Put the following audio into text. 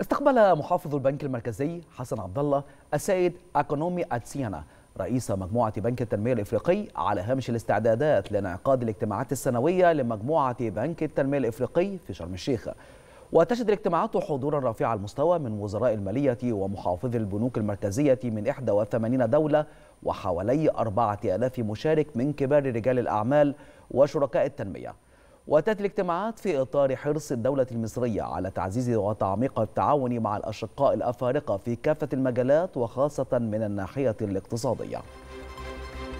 استقبل محافظ البنك المركزي حسن عبد الله السيد اكونومي اتسيانا رئيس مجموعة بنك التنمية الإفريقي على هامش الاستعدادات لانعقاد الاجتماعات السنوية لمجموعة بنك التنمية الإفريقي في شرم الشيخ وتشهد الاجتماعات حضورا رفيع المستوى من وزراء المالية ومحافظي البنوك المركزية من 81 دولة وحوالي 4000 مشارك من كبار رجال الأعمال وشركاء التنمية واتت الاجتماعات في اطار حرص الدوله المصريه على تعزيز وتعميق التعاون مع الاشقاء الافارقه في كافه المجالات وخاصه من الناحيه الاقتصاديه